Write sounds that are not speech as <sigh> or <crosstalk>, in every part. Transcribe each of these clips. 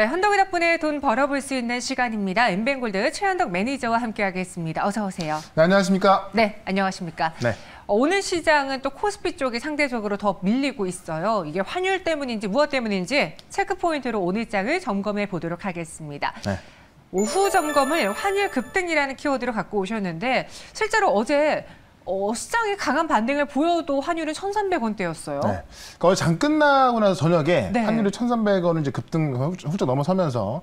네, 한덕이 덕분에 돈 벌어볼 수 있는 시간입니다. 엠뱅골드 최현덕 매니저와 함께하겠습니다. 어서 오세요. 네, 안녕하십니까? 네, 안녕하십니까? 네. 어, 오늘 시장은 또 코스피 쪽이 상대적으로 더 밀리고 있어요. 이게 환율 때문인지 무엇 때문인지 체크포인트로 오늘 장을 점검해 보도록 하겠습니다. 네. 오후 점검을 환율 급등이라는 키워드로 갖고 오셨는데 실제로 어제 어, 시장에 강한 반등을 보여도 환율은 1,300원대였어요. 네. 거의 장 끝나고 나서 저녁에 네. 환율이 1,300원을 이제 급등 훌쩍 넘어서면서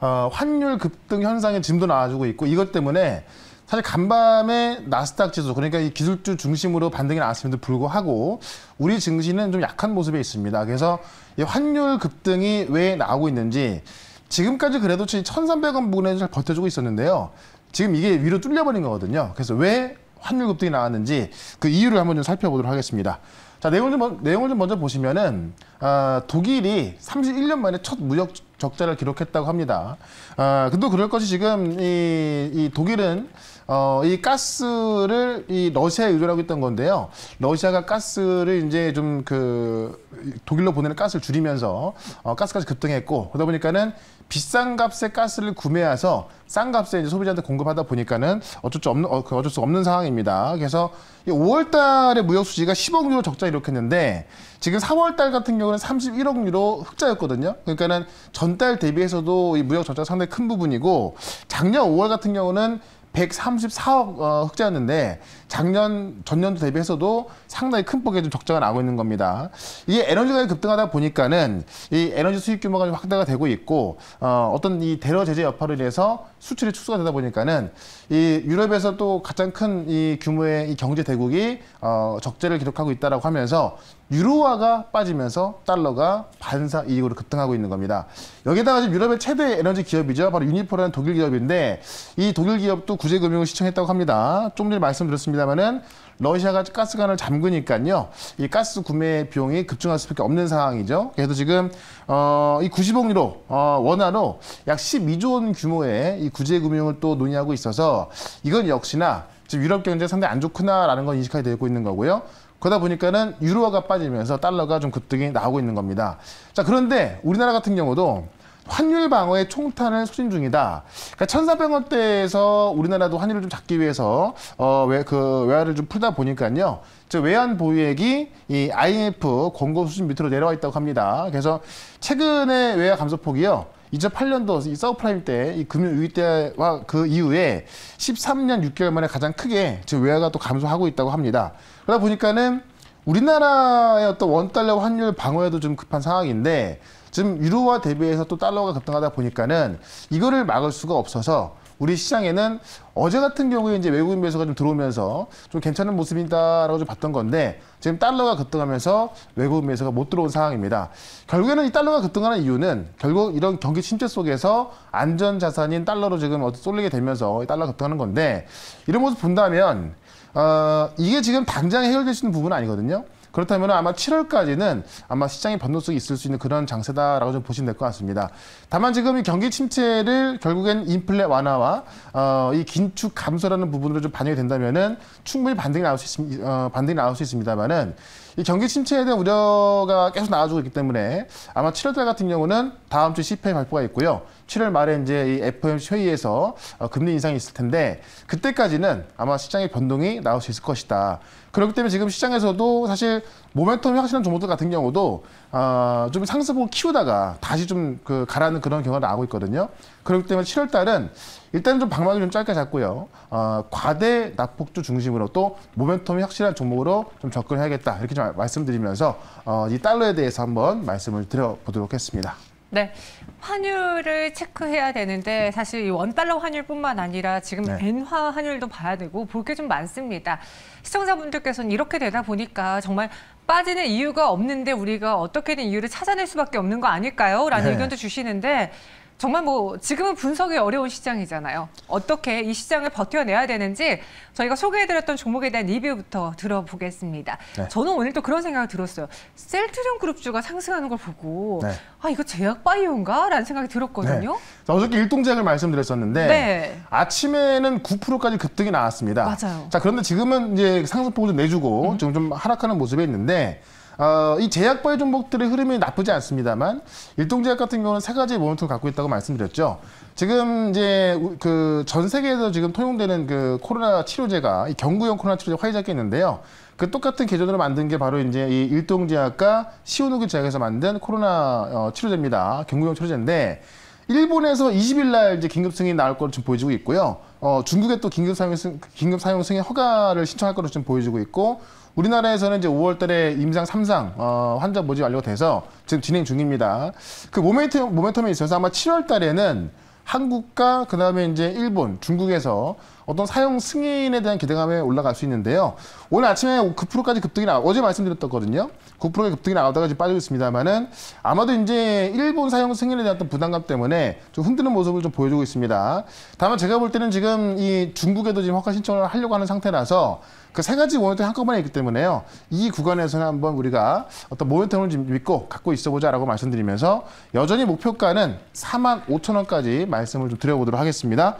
어, 환율 급등 현상의 짐도 나와주고 있고 이것 때문에 사실 간밤에 나스닥 지수 그러니까 이 기술주 중심으로 반등이 나왔음에도 불구하고 우리 증시는 좀 약한 모습에 있습니다. 그래서 이 환율 급등이 왜 나오고 있는지 지금까지 그래도 1,300원 부근에 잘 버텨주고 있었는데요. 지금 이게 위로 뚫려버린 거거든요. 그래서 왜 환율급등이 나왔는지 그 이유를 한번 좀 살펴보도록 하겠습니다. 자 내용을 좀, 내용을 좀 먼저 보시면은 아, 독일이 31년 만에 첫 무역 적자를 기록했다고 합니다. 아, 근데 그럴 것이 지금 이, 이 독일은 어, 이 가스를 이 러시아에 의존하고 있던 건데요. 러시아가 가스를 이제 좀 그 독일로 보내는 가스를 줄이면서 어, 가스까지 급등했고 그러다 보니까는 비싼 값의 가스를 구매해서 싼 값에 이제 소비자한테 공급하다 보니까는 어쩔 수 없는 어, 그 어쩔 수 없는 상황입니다. 그래서 5월 달에 무역 수지가 10억 유로 적자 이렇게 했는데 지금 4월 달 같은 경우는 31억 유로 흑자였거든요. 그러니까는 전달 대비해서도 이 무역 적자 상당히 큰 부분이고 작년 5월 같은 경우는 134억 어, 흑자였는데 작년 전년도 대비해서도 상당히 큰 폭의 좀 적자가 나고 있는 겁니다. 이게 에너지 가격이 급등하다 보니까는 이 에너지 수입 규모가 확대가 되고 있고 어, 어떤 이 대러 제재 여파로 인해서 수출이 축소가 되다 보니까는 이 유럽에서 또 가장 큰 이 규모의 이 경제 대국이 어, 적자를 기록하고 있다라고 하면서 유로화가 빠지면서 달러가 반사 이익으로 급등하고 있는 겁니다. 여기다가 에 지금 유럽의 최대 에너지 기업이죠. 바로 유니포라는 독일 기업인데 이 독일 기업도 구제금융을 시청했다고 합니다. 조금 전에 말씀드렸습니다마는 러시아가 가스관을 잠그니까요. 이 가스 구매 비용이 급증할 수밖에 없는 상황이죠. 그래서 지금 어, 이 90억 유로 어, 원화로 약 12조 원 규모의 이 구제금융을 또 논의하고 있어서 이건 역시나 지금 유럽 경제 상당히 안 좋구나라는 건 인식하게 되고 있는 거고요. 그러다 보니까는 유로화가 빠지면서 달러가 좀 급등이 나오고 있는 겁니다. 자, 그런데 우리나라 같은 경우도 환율 방어의 총탄을 소진 중이다. 그러니까 1,400원대에서 우리나라도 환율을 좀 잡기 위해서 어외그 외화를 좀 풀다 보니까요. 저 외환 보유액이 이 IMF 권고 수준 밑으로 내려와 있다고 합니다. 그래서 최근에 외화 감소폭이요. 2008년도 이 서브프라임 때이 금융위기 때와 그 이후에 13년 6개월 만에 가장 크게 지금 외화가 또 감소하고 있다고 합니다. 그러다 보니까는 우리나라의 어떤 원달러 환율 방어에도 좀 급한 상황인데 지금 유로와 대비해서 또 달러가 급등하다 보니까는 이거를 막을 수가 없어서 우리 시장에는 어제 같은 경우에 이제 외국인 매수가 좀 들어오면서 좀 괜찮은 모습이다라고 좀 봤던 건데 지금 달러가 급등하면서 외국인 매수가 못 들어온 상황입니다. 결국에는 이 달러가 급등하는 이유는 결국 이런 경기 침체 속에서 안전 자산인 달러로 지금 쏠리게 되면서 달러 급등하는 건데 이런 모습 본다면 어, 이게 지금 당장 해결될 수 있는 부분은 아니거든요. 그렇다면 아마 7월까지는 아마 시장의 변동성이 있을 수 있는 그런 장세다라고 좀 보시면 될 것 같습니다. 다만 지금 이 경기 침체를 결국엔 인플레 완화와 어, 이 긴축 감소라는 부분으로 좀 반영이 된다면은 충분히 반등이 나올 수 있, 어, 반등이 나올 수 있습니다만은 이 경기 침체에 대한 우려가 계속 나와주고 있기 때문에 아마 7월달 같은 경우는 다음 주 CPI 발표가 있고요. 7월 말에 이제 이 FOMC 회의에서 어, 금리 인상이 있을 텐데 그때까지는 아마 시장의 변동이 나올 수 있을 것이다. 그렇기 때문에 지금 시장에서도 사실 모멘텀 확실한 종목들 같은 경우도 어, 좀 상승폭을 키우다가 다시 좀 그 가라는 그런 경우가 나오고 있거든요. 그렇기 때문에 7월 달은 일단은 좀 방망이 좀 짧게 잡고요. 어, 과대 낙폭주 중심으로 또 모멘텀이 확실한 종목으로 좀 접근해야겠다 이렇게 좀 말씀드리면서 어, 이 달러에 대해서 한번 말씀을 드려보도록 했습니다. 네, 환율을 체크해야 되는데 사실 이 원달러 환율뿐만 아니라 지금 네. 엔화 환율도 봐야 되고 볼 게 좀 많습니다. 시청자분들께서는 이렇게 되다 보니까 정말 빠지는 이유가 없는데 우리가 어떻게든 이유를 찾아낼 수밖에 없는 거 아닐까요? 라는 네. 의견도 주시는데 정말 뭐 지금은 분석이 어려운 시장이잖아요. 어떻게 이 시장을 버텨내야 되는지 저희가 소개해드렸던 종목에 대한 리뷰부터 들어보겠습니다. 네. 저는 오늘 또 그런 생각을 들었어요. 셀트리온 그룹주가 상승하는 걸 보고 네. 아 이거 제약바이오인가? 라는 생각이 들었거든요. 네. 자, 어저께 일동제약을 말씀드렸었는데 네. 아침에는 9%까지 급등이 나왔습니다. 맞아요. 자 그런데 지금은 이제 상승폭을 좀 내주고 음. 지금 좀 하락하는 모습에 있는데 어, 이 제약바이 종목들의 흐름이 나쁘지 않습니다만 일동제약 같은 경우는 세 가지 모멘텀을 갖고 있다고 말씀드렸죠. 지금 이제 그 전 세계에서 지금 통용되는 그 코로나 치료제가 이 경구용 코로나 치료제 화이자가 있는데요. 그 똑같은 계절으로 만든 게 바로 이제 이 일동제약과 시오노기 제약에서 만든 코로나 어, 치료제입니다. 경구용 치료제인데 일본에서 20일 날 이제 긴급 승인 나올 것으로 지금 보여지고 있고요. 어, 중국에 또 긴급 사용 승 긴급 사용 승인 허가를 신청할 것으로 지금 보여지고 있고 우리나라에서는 이제 5월달에 임상 3상 어, 환자 모집 완료가 돼서 지금 진행 중입니다. 그 모멘텀 모멘텀에 있어서 아마 7월달에는 한국과 그다음에 이제 일본, 중국에서 어떤 사용 승인에 대한 기대감에 올라갈 수 있는데요. 오늘 아침에 9%까지 급등이 나 어제 말씀드렸었거든요. 9%의 급등이 나오다가 지금 빠지고 있습니다만은 아마도 이제 일본 사용 승인에 대한 어떤 부담감 때문에 좀 흔드는 모습을 좀 보여주고 있습니다. 다만 제가 볼 때는 지금 이 중국에도 지금 허가 신청을 하려고 하는 상태라서 그 세 가지 모멘텀이 한꺼번에 있기 때문에요. 이 구간에서는 한번 우리가 어떤 모멘텀을 좀 믿고 갖고 있어보자라고 말씀드리면서 여전히 목표가는 4만 5천 원까지 말씀을 좀 드려보도록 하겠습니다.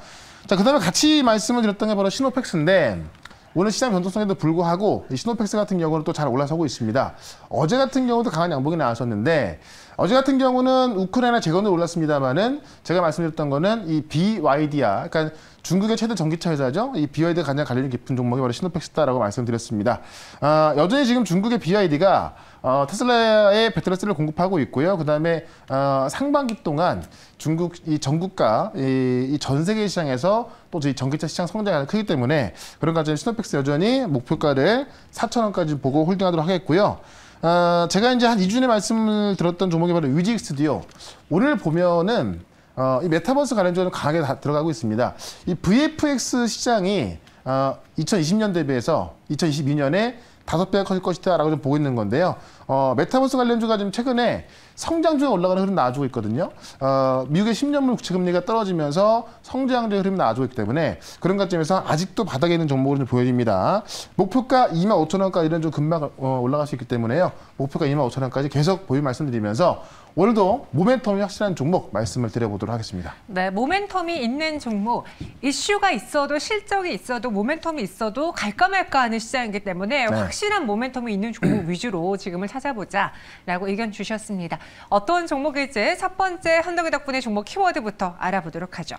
자, 그 다음에 같이 말씀을 드렸던 게 바로 시노팩스인데 오늘 시장 변동성에도 불구하고 이시노팩스 같은 경우는 또 잘 올라서고 있습니다. 어제 같은 경우도 강한 양봉이 나왔었는데 어제 같은 경우는 우크라이나 재건으 올랐습니다만은 제가 말씀드렸던 거는 이 BYD야. 그러니까 중국의 최대 전기차 회사죠. 이 BYD 가장 관련이 깊은 종목이 바로 시노팩스다라고 말씀드렸습니다. 아, 여전히 지금 중국의 BYD가 어, 테슬라의 배터리스를 공급하고 있고요. 그다음에 어, 상반기 동안 중국 이전국가 이전 이 세계 시장에서 또 저희 전기차 시장 성장이 크기 때문에 그런 가점에시노팩스 여전히 목표가를 4천 원까지 보고 홀딩하도록 하겠고요. 어, 제가 이제 한 2주 전에 말씀을 들었던 종목이 바로 뮤직 스튜디오. 오늘 보면은 어, 이 메타버스 관련주는 강하게 다 들어가고 있습니다. 이 VFX 시장이 어, 2020년 대비해서 2022년에 다 배가 커질 것이다라고 좀 보고 있는 건데요. 어, 메타버스 관련주가 지금 최근에 성장주에 올라가는 흐름 나와주고 있거든요. 어, 미국의 10년물 국채금리가 떨어지면서 성장주의 흐름 나와주고 있기 때문에 그런 관점에서 아직도 바닥에 있는 종목으로 보여집니다. 목표가 2만 5천 원까지는 좀 금방 어, 올라갈 수 있기 때문에요. 목표가 2만 5천 원까지 계속 보유 말씀드리면서 오늘도 모멘텀이 확실한 종목 말씀을 드려보도록 하겠습니다. 네, 모멘텀이 있는 종목, 이슈가 있어도 실적이 있어도 모멘텀이 있어도 갈까 말까 하는 시장이기 때문에 네. 확실한 모멘텀이 있는 종목 <clears throat> 위주로 지금을 찾 찾아보자라고 의견 주셨습니다. 어떤 종목일지 첫 번째 한덕희 덕분에 종목 키워드부터 알아보도록 하죠.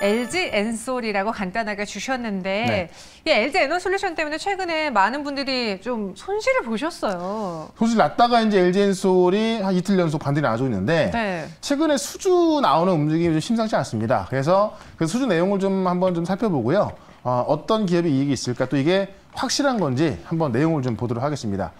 LG 엔솔이라고 간단하게 주셨는데 네. 예, LG 에너솔루션 때문에 최근에 많은 분들이 좀 손실을 보셨어요. 손실 났다가 이제 LG 엔솔이 한 이틀 연속 반등이 나와주고 있는데 네. 최근에 수주 나오는 움직임이 좀 심상치 않습니다. 그래서 그 수주 내용을 좀 한번 좀 살펴보고요. 어, 어떤 기업이 이익이 있을까 또 이게 확실한 건지 한번 내용을 좀 보도록 하겠습니다.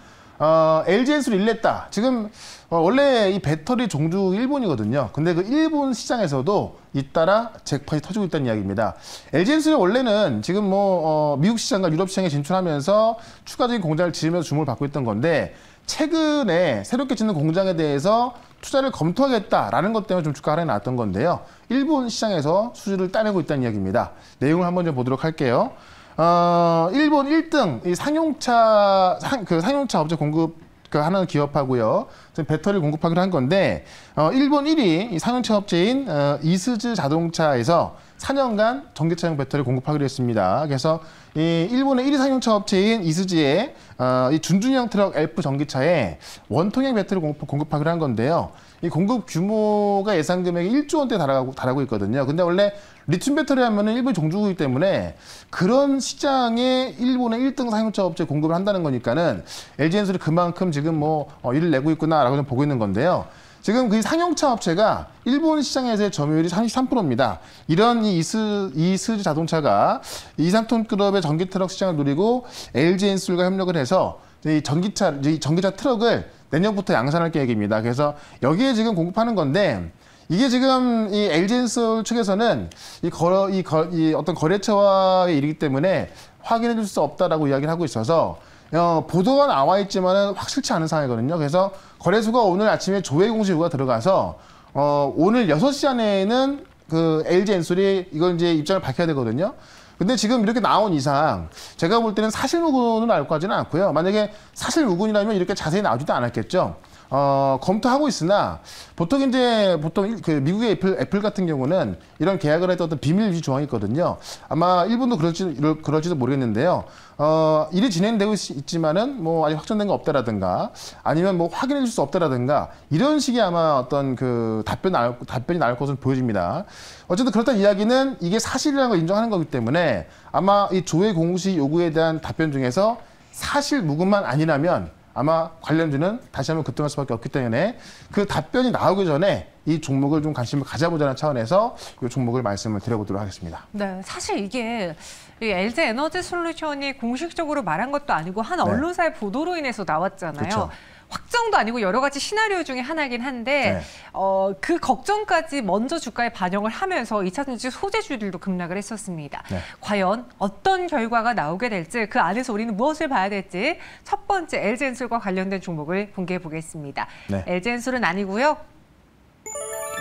어, LG 엔솔 일냈다. 지금 어, 원래 이 배터리 종주 일본이거든요. 근데 그 일본 시장에서도 잇따라 잭팟이 터지고 있다는 이야기입니다. LG 엔솔이 원래는 지금 뭐 어, 미국 시장과 유럽 시장에 진출하면서 추가적인 공장을 지으면서 주목을 받고 있던 건데 최근에 새롭게 짓는 공장에 대해서 투자를 검토하겠다라는 것 때문에 좀 주가 하락이 났던 건데요. 일본 시장에서 수주를 따내고 있다는 이야기입니다. 내용을 한번 좀 보도록 할게요. 어, 일본 1등 이 상용차 상, 그 상용차 업체 공급 그 하는 기업하고요. 지금 배터리 를 공급하기로 한 건데 어, 일본 1위 상용차 업체인 어, 이스즈 자동차에서 4년간 전기차용 배터리 공급하기로 했습니다. 그래서 이 일본의 1위 상용차 업체인 이스즈의 어, 이준중형 트럭 엘프 전기차에 원통형 배터리 공급, 공급하기로 한 건데요. 이 공급 규모가 예상 금액이 1조 원대 달하고, 달하고 있거든요. 근데 원래 리튬 배터리 하면은 일본 종주국이기 때문에 그런 시장에 일본의 1등 상용차 업체 공급을 한다는 거니까는 LG 엔솔이 그만큼 지금 뭐 어, 일을 내고 있구나라고 좀 보고 있는 건데요. 지금 그 상용차 업체가 일본 시장에서의 점유율이 33%입니다. 이런 이 이스, 이스 자동차가 2, 3톤급의 전기 트럭 시장을 누리고 LG 엔솔과 협력을 해서 이 전기차, 이 전기차 트럭을 내년부터 양산할 계획입니다. 그래서 여기에 지금 공급하는 건데 이게 지금 이엘진솔 측에서는 이 거래 이, 이 어떤 거래처와의 일이기 때문에 확인해 줄 수 없다라고 이야기를 하고 있어서 어, 보도가 나와 있지만은 확실치 않은 상황이거든요. 그래서 거래소가 오늘 아침에 조회 공시효가 들어가서 어, 오늘 여섯 시 안에는 그 LG엔솔이 이걸 이제 입장을 밝혀야 되거든요. 근데 지금 이렇게 나온 이상 제가 볼 때는 사실 우군은 알고하지는 않고요. 만약에 사실 우군이라면 이렇게 자세히 나오지도 않았겠죠. 어, 검토하고 있으나 보통 이제 보통 그 미국의 애플, 애플 같은 경우는 이런 계약을 했던 어떤 비밀 유지 조항이 있거든요. 아마 일본도 그럴지 그럴지도 모르겠는데요. 어, 일이 진행되고 있, 지만은뭐 아직 확정된 거 없다라든가 아니면 뭐 확인해 줄 수 없다라든가 이런 식의 아마 어떤 그 답변 나올, 답변이 나올 것으로 보여집니다. 어쨌든 그렇다는 이야기는 이게 사실이라는 걸 인정하는 거기 때문에 아마 이 조회 공시 요구에 대한 답변 중에서 사실 무근만 아니라면 아마 관련주는 다시 한번 급등할 수밖에 없기 때문에 그 답변이 나오기 전에 이 종목을 좀 관심을 가져보자는 차원에서 이 종목을 말씀을 드려보도록 하겠습니다. 네, 사실 이게 LG 에너지 솔루션이 공식적으로 말한 것도 아니고 한 네. 언론사의 네. 보도로 인해서 나왔잖아요. 그렇죠. 확정도 아니고 여러 가지 시나리오 중에 하나긴 한데 네. 어, 그 걱정까지 먼저 주가에 반영을 하면서 2차 전지 소재주들도 급락을 했었습니다. 네. 과연 어떤 결과가 나오게 될지 그 안에서 우리는 무엇을 봐야 될지 첫 번째 엘젠솔과 관련된 종목을 공개해 보겠습니다. 네. 엘젠솔은 아니고요.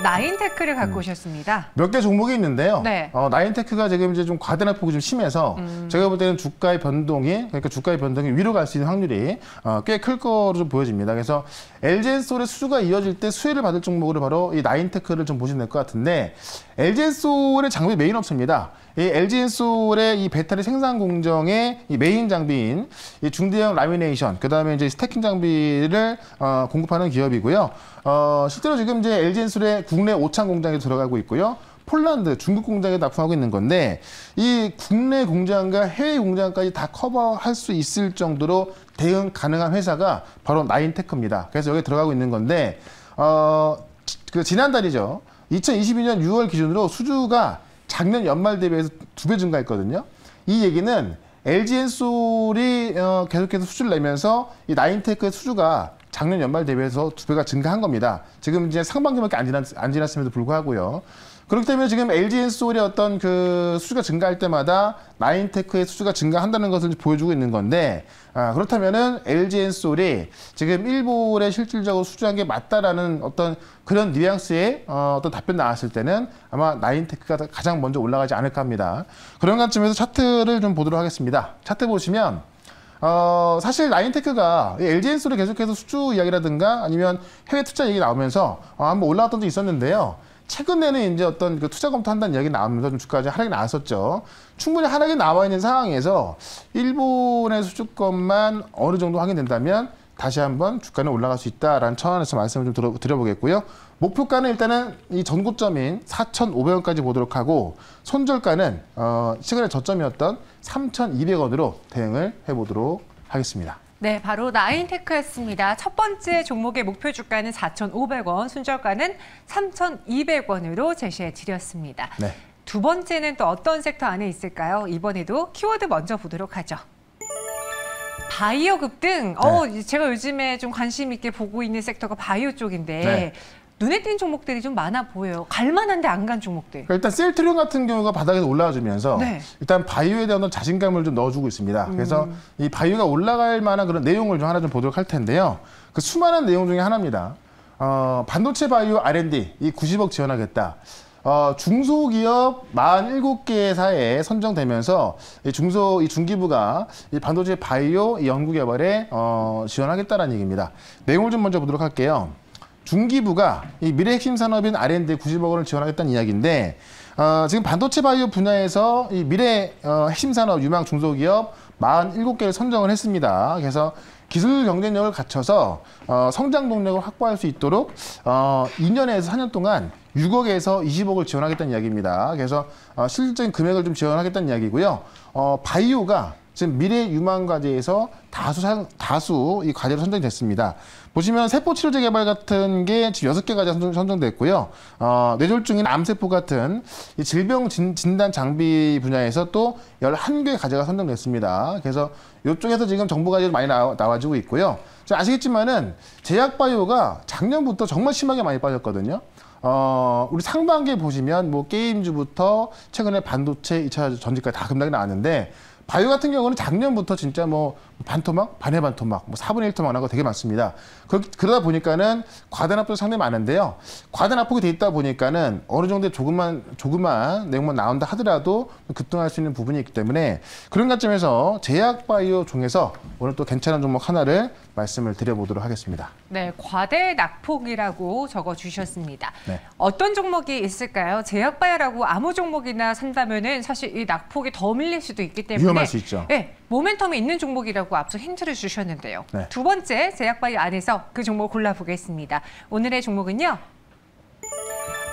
나인테크를 갖고 음. 오셨습니다. 몇 개 종목이 있는데요. 네. 어, 나인테크가 지금 이제 좀 과대나 폭이 좀 심해서 음. 제가 볼 때는 주가의 변동이 그러니까 주가의 변동이 위로 갈 수 있는 확률이 어, 꽤 클 거로 좀 보여집니다. 그래서 엘젠엔솔의 수주가 이어질 때 수혜를 받을 종목으로 바로 이 나인테크를 좀 보시면 될 것 같은데 엘젠엔솔의 장비 메인 업체입니다. 이 LG 인솔의 이 배터리 생산 공정의 이 메인 장비인 이 중대형 라미네이션, 그 다음에 이제 스태킹 장비를 어, 공급하는 기업이고요. 어, 실제로 지금 이제 LG 인솔의 국내 5창 공장에 들어가고 있고요. 폴란드, 중국 공장에 납품하고 있는 건데 이 국내 공장과 해외 공장까지 다 커버할 수 있을 정도로 대응 가능한 회사가 바로 나인테크입니다. 그래서 여기 들어가고 있는 건데 어, 그 지난달이죠. 2022년 6월 기준으로 수주가 작년 연말 대비해서 두 배 증가했거든요. 이 얘기는 LG 엔솔이 어, 계속해서 수주를 내면서 이 나인테크의 수주가 작년 연말 대비해서 두 배가 증가한 겁니다. 지금 이제 상반기밖에 안, 지났, 안 지났음에도 불구하고요. 그렇기 때문에 지금 LG엔솔의 어떤 그 수주가 증가할 때마다 나인테크의 수주가 증가한다는 것을 보여주고 있는 건데 아, 그렇다면은 LG엔솔이 지금 일본에 실질적으로 수주한 게 맞다라는 어떤 그런 뉘앙스의 어, 어떤 답변 나왔을 때는 아마 나인테크가 가장 먼저 올라가지 않을까 합니다. 그런 관점에서 차트를 좀 보도록 하겠습니다. 차트 보시면 어, 사실 라인테크가 LG엔솔이 계속해서 수주 이야기라든가 아니면 해외 투자 얘기 나오면서 어, 한번 올라왔던 적이 있었는데요. 최근에는 이제 어떤 그 투자 검토한다는 이야기 나오면서 좀 주가가 하락이 나왔었죠. 충분히 하락이 나와 있는 상황에서 일본의 수주권만 어느 정도 확인된다면 다시 한번 주가는 올라갈 수 있다라는 차원에서 말씀을 좀 드려, 드려보겠고요. 목표가는 일단은 이 전고점인 4,500원까지 보도록 하고 손절가는 어, 시간의 저점이었던 3,200원으로 대응을 해보도록 하겠습니다. 네, 바로 나인테크였습니다. 첫 번째 종목의 목표 주가는 4,500원, 순절가는 3,200원으로 제시해 드렸습니다. 네. 두 번째는 또 어떤 섹터 안에 있을까요? 이번에도 키워드 먼저 보도록 하죠. 바이오급 등, 어, 네. 어, 제가 요즘에 좀 관심 있게 보고 있는 섹터가 바이오 쪽인데 네. 눈에 띄는 종목들이 좀 많아 보여요. 갈만한데 안 간 종목들. 그러니까 일단 셀트리온 같은 경우가 바닥에서 올라와주면서 네. 일단 바이오에 대한 자신감을 좀 넣어주고 있습니다. 음. 그래서 이 바이오가 올라갈 만한 그런 내용을 좀 하나 좀 보도록 할 텐데요. 그 수많은 내용 중에 하나입니다. 어, 반도체 바이오 R&D 이 90억 지원하겠다. 어, 중소기업 47개 사에 선정되면서 이 중소 이 중기부가 이 반도체 바이오 연구 개발에 어, 지원하겠다라는 얘기입니다. 내용을 좀 먼저 보도록 할게요. 중기부가 이 미래 핵심 산업인 R&D 90억 원을 지원하겠다는 이야기인데 어, 지금 반도체 바이오 분야에서 이 미래 어, 핵심 산업 유망 중소기업 47개를 선정을 했습니다. 그래서 기술 경쟁력을 갖춰서 어, 성장 동력을 확보할 수 있도록 어, 2년에서 4년 동안 6억에서 20억을 지원하겠다는 이야기입니다. 그래서 어, 실질적인 금액을 좀 지원하겠다는 이야기고요. 어, 바이오가 지금 미래 유망 과제에서 다수 사, 다수 이 과제로 선정됐습니다. 이 보시면 세포 치료제 개발 같은 게 지금 여섯 개가 선정돼 있고요. 어, 뇌졸중이나 암세포 같은 이 질병 진, 단 장비 분야에서 또 열한 개 과제가 선정됐습니다. 그래서 이쪽에서 지금 정보가 많이 나와, 나와지고 있고요. 자, 아시겠지만은 제약바이오가 작년부터 정말 심하게 많이 빠졌거든요. 어, 우리 상반기에 보시면 뭐 게임주부터 최근에 반도체 이차 전지까지 다 급락이 나왔는데 바이오 같은 경우는 작년부터 진짜 뭐 반토막, 반의 반토막, 뭐 4분의 1 토막 나고 되게 많습니다. 그, 러다 보니까는 과단압도 상당히 많은데요. 과단압폭이 돼 있다 보니까는 어느 정도 조금만, 조금만 내용만 나온다 하더라도 급등할 수 있는 부분이 있기 때문에 그런 관점에서 제약바이오 종에서 오늘 또 괜찮은 종목 하나를 말씀을 드려보도록 하겠습니다. 네, 과대 낙폭이라고 적어 주셨습니다. 네. 어떤 종목이 있을까요? 제약바이오라고 아무 종목이나 산다면은 사실 이 낙폭이 더 밀릴 수도 있기 때문에 공유할 네. 수 있죠. 네, 모멘텀이 있는 종목이라고 앞서 힌트를 주셨는데요. 네. 두 번째 제약바이 안에서 그 종목 골라보겠습니다. 오늘의 종목은요.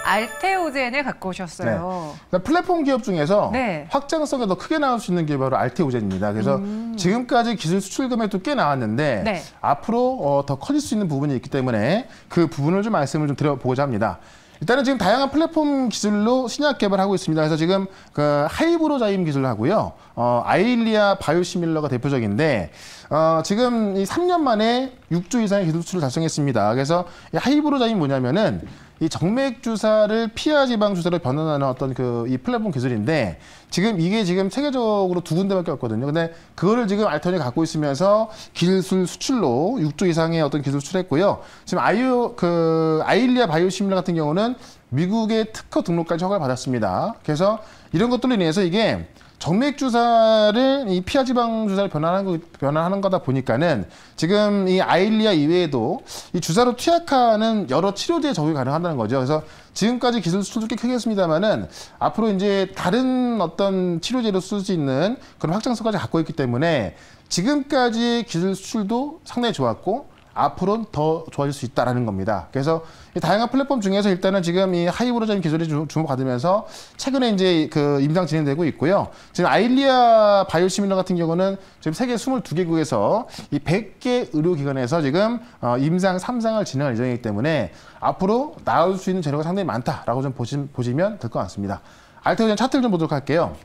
알테오젠을 갖고 오셨어요. 네. 그러니까 플랫폼 기업 중에서 네. 확장성이 더 크게 나올 수 있는 게 바로 알테오젠입니다. 그래서 음. 지금까지 기술 수출 금액도 꽤 나왔는데 네. 앞으로 어, 더 커질 수 있는 부분이 있기 때문에 그 부분을 좀 말씀을 좀 드려보고자 합니다. 일단은 지금 다양한 플랫폼 기술로 신약 개발하고 있습니다. 그래서 지금 그 하이브로 자임 기술을 하고요. 어, 아일리아 바이오시밀러가 대표적인데 어, 지금 이 3년 만에 6주 이상의 기술 수출을 달성했습니다. 그래서 이 하이브로 자임 뭐냐면은 이 정맥 주사를 피하 지방 주사로 변환하는 어떤 그 이 플랫폼 기술인데 지금 이게 지금 세계적으로 두 군데밖에 없거든요. 근데 그거를 지금 알턴이 갖고 있으면서 기술 수출로 6조 이상의 어떤 기술 수출했고요. 지금 아이유그 아일리아 바이오 시밀러 같은 경우는 미국의 특허 등록까지 허가를 받았습니다. 그래서 이런 것들로 인해서 이게 정맥 주사를 이 피하 지방 주사를 변환하는, 변환하는 거다 보니까는 지금 이 아일리아 이외에도 이 주사로 투약하는 여러 치료제에 적용이 가능하다는 거죠. 그래서 지금까지 기술 수준꽤 크게 했습니다만은 앞으로 이제 다른 어떤 치료제로 쓸 수 있는 그런 확장성까지 갖고 있기 때문에 지금까지 기술 수출도 상당히 좋았고 앞으로는 더 좋아질 수 있다라는 겁니다. 그래서 다양한 플랫폼 중에서 일단은 지금 이 하이브로적인 기술이 주목받으면서 최근에 이제 그 임상 진행되고 있고요. 지금 아일리아 바이오시밀러 같은 경우는 지금 세계 22개국에서 이 100개 의료기관에서 지금 어, 임상 3상을 진행할 예정이기 때문에 앞으로 나올 수 있는 재료가 상당히 많다라고 좀 보시, 보시면 될 것 같습니다. 알테오젠 차트를 좀 보도록 할게요.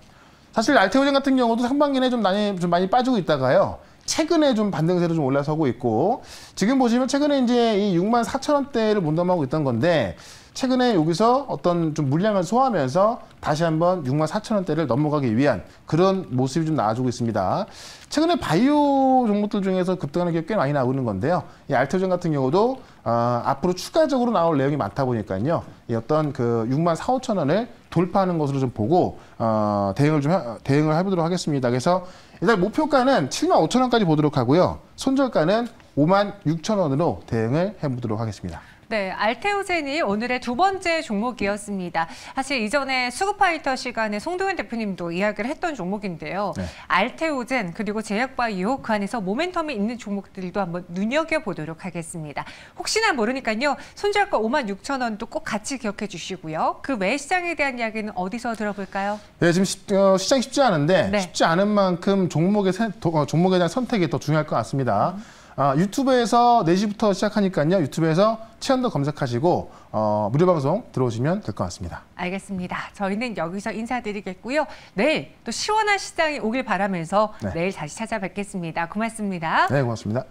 사실 알테오젠 같은 경우도 상반기에 좀좀 많이 빠지고 있다가요. 최근에 좀 반등세로 좀 올라서고 있고 지금 보시면 최근에 이제 이 6만 4천 원대를 문담하고 있던 건데 최근에 여기서 어떤 좀 물량을 소화하면서 다시 한번 6만 4천 원대를 넘어가기 위한 그런 모습이 좀 나와주고 있습니다. 최근에 바이오 종목들 중에서 급등하는 게 꽤 많이 나오는 건데요. 이알테전 같은 경우도 어, 앞으로 추가적으로 나올 내용이 많다 보니까요. 이 어떤 그 6만 4, 5천 원을 돌파하는 것으로 좀 보고 어, 대응을 좀 하, 대응을 해보도록 하겠습니다. 그래서 일단 목표가는 7만 5천 원까지 보도록 하고요. 손절가는 5만 6천 원으로 대응을 해보도록 하겠습니다. 네, 알테오젠이 오늘의 두 번째 종목이었습니다. 사실 이전에 수급파이터 시간에 송도현 대표님도 이야기를 했던 종목인데요. 네. 알테오젠 그리고 제약바 유혹안에서 그 모멘텀이 있는 종목들도 한번 눈여겨보도록 하겠습니다. 혹시나 모르니까요. 손절가 5만 6천 원도 꼭 같이 기억해 주시고요. 그 외 시장에 대한 이야기는 어디서 들어볼까요? 네, 지금 시, 어, 시장이 쉽지 않은데 네. 쉽지 않은 만큼 종목의, 세, 도, 어, 종목에 대한 선택이 더 중요할 것 같습니다. 음. 아, 유튜브에서 4시부터 시작하니까요. 유튜브에서 체험도 검색하시고 어, 무료 방송 들어오시면 될 것 같습니다. 알겠습니다. 저희는 여기서 인사드리겠고요. 내일 또 시원한 시장이 오길 바라면서 네. 내일 다시 찾아뵙겠습니다. 고맙습니다. 네, 고맙습니다.